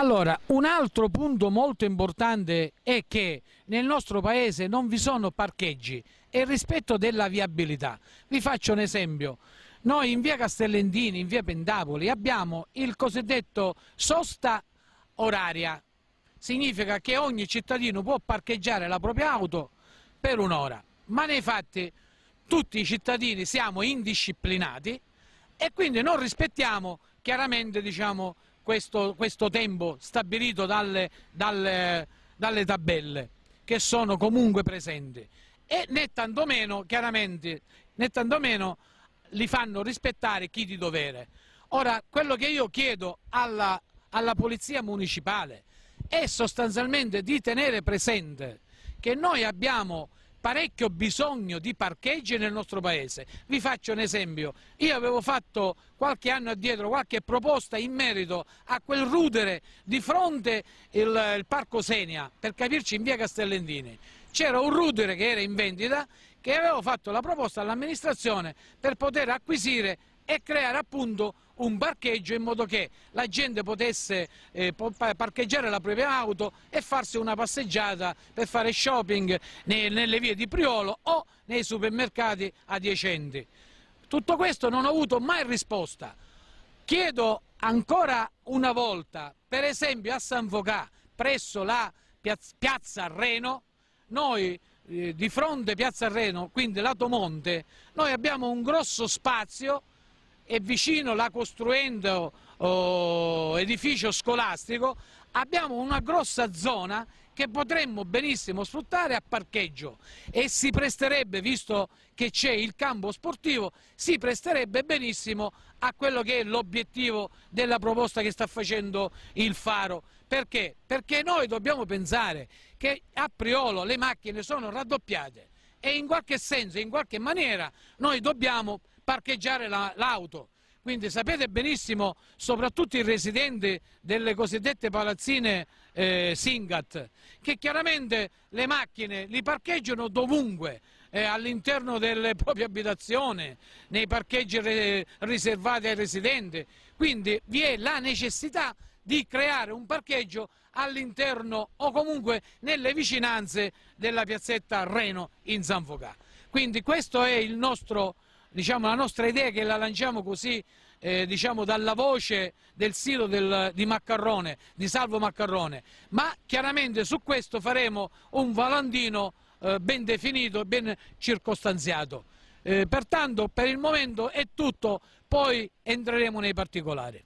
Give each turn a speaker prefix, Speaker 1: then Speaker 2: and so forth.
Speaker 1: Allora, un altro punto molto importante è che nel nostro paese non vi sono parcheggi e rispetto della viabilità. Vi faccio un esempio. Noi in via Castellendini, in via Pentapoli, abbiamo il cosiddetto sosta oraria. Significa che ogni cittadino può parcheggiare la propria auto per un'ora. Ma nei fatti tutti i cittadini siamo indisciplinati e quindi non rispettiamo chiaramente diciamo, questo, questo tempo stabilito dalle, dalle, dalle tabelle che sono comunque presenti e né tantomeno, chiaramente, né tantomeno li fanno rispettare chi di dovere. Ora, quello che io chiedo alla, alla Polizia Municipale è sostanzialmente di tenere presente che noi abbiamo parecchio bisogno di parcheggi nel nostro paese. Vi faccio un esempio, io avevo fatto qualche anno addietro qualche proposta in merito a quel rudere di fronte il, il Parco Senia, per capirci in via Castellendini. C'era un rudere che era in vendita che avevo fatto la proposta all'amministrazione per poter acquisire e creare appunto un parcheggio in modo che la gente potesse eh, parcheggiare la propria auto e farsi una passeggiata per fare shopping nelle vie di Priolo o nei supermercati adiacenti. Tutto questo non ho avuto mai risposta. Chiedo ancora una volta, per esempio a San Vocà, presso la piazza Reno, noi eh, di fronte a Piazza Reno, quindi lato Monte, noi abbiamo un grosso spazio e vicino la costruendo oh, edificio scolastico abbiamo una grossa zona che potremmo benissimo sfruttare a parcheggio e si presterebbe, visto che c'è il campo sportivo, si presterebbe benissimo a quello che è l'obiettivo della proposta che sta facendo il Faro. Perché? Perché noi dobbiamo pensare che a Priolo le macchine sono raddoppiate e in qualche senso, in qualche maniera, noi dobbiamo parcheggiare l'auto. La, quindi sapete benissimo, soprattutto i residenti delle cosiddette palazzine eh, Singat, che chiaramente le macchine li parcheggiano dovunque, eh, all'interno delle proprie abitazioni, nei parcheggi re, riservati ai residenti. Quindi vi è la necessità di creare un parcheggio all'interno o comunque nelle vicinanze della piazzetta Reno in Zanfocà. Quindi questo è il nostro diciamo, la nostra idea che la lanciamo così eh, diciamo, dalla voce del sito del, di Maccarrone, di Salvo Maccarrone, ma chiaramente su questo faremo un valandino eh, ben definito e ben circostanziato. Eh, pertanto per il momento è tutto, poi entreremo nei particolari.